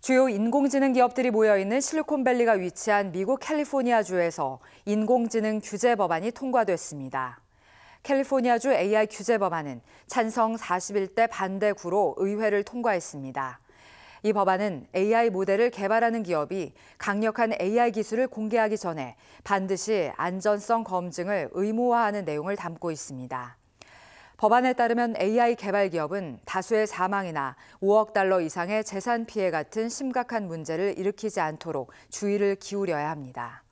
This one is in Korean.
주요 인공지능 기업들이 모여있는 실리콘밸리가 위치한 미국 캘리포니아주에서 인공지능 규제 법안이 통과됐습니다. 캘리포니아주 AI 규제 법안은 찬성 41대 반대 9로 의회를 통과했습니다. 이 법안은 AI 모델을 개발하는 기업이 강력한 AI 기술을 공개하기 전에 반드시 안전성 검증을 의무화하는 내용을 담고 있습니다. 법안에 따르면 AI 개발 기업은 다수의 사망이나 5억 달러 이상의 재산 피해 같은 심각한 문제를 일으키지 않도록 주의를 기울여야 합니다.